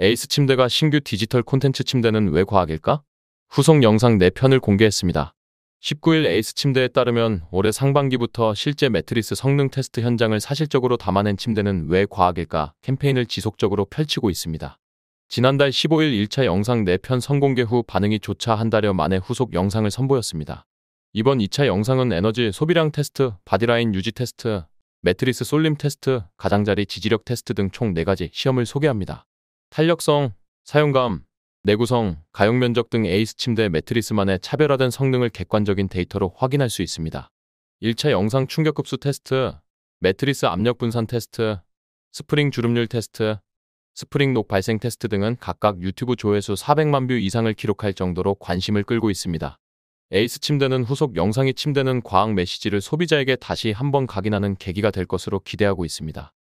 에이스 침대가 신규 디지털 콘텐츠 침대는 왜 과학일까? 후속 영상 4편을 공개했습니다. 19일 에이스 침대에 따르면 올해 상반기부터 실제 매트리스 성능 테스트 현장을 사실적으로 담아낸 침대는 왜 과학일까 캠페인을 지속적으로 펼치고 있습니다. 지난달 15일 1차 영상 4편 선공개 후 반응이 조차 한 달여 만에 후속 영상을 선보였습니다. 이번 2차 영상은 에너지 소비량 테스트, 바디라인 유지 테스트, 매트리스 쏠림 테스트, 가장자리 지지력 테스트 등 총 4가지 시험을 소개합니다. 탄력성, 사용감, 내구성, 가용 면적 등 에이스 침대 매트리스만의 차별화된 성능을 객관적인 데이터로 확인할 수 있습니다. 1차 영상 충격급수 테스트, 매트리스 압력 분산 테스트, 스프링 주름률 테스트, 스프링 녹 발생 테스트 등은 각각 유튜브 조회수 400만 뷰 이상을 기록할 정도로 관심을 끌고 있습니다. 에이스 침대는 후속 영상이 침대는 과학 메시지를 소비자에게 다시 한번 각인하는 계기가 될 것으로 기대하고 있습니다.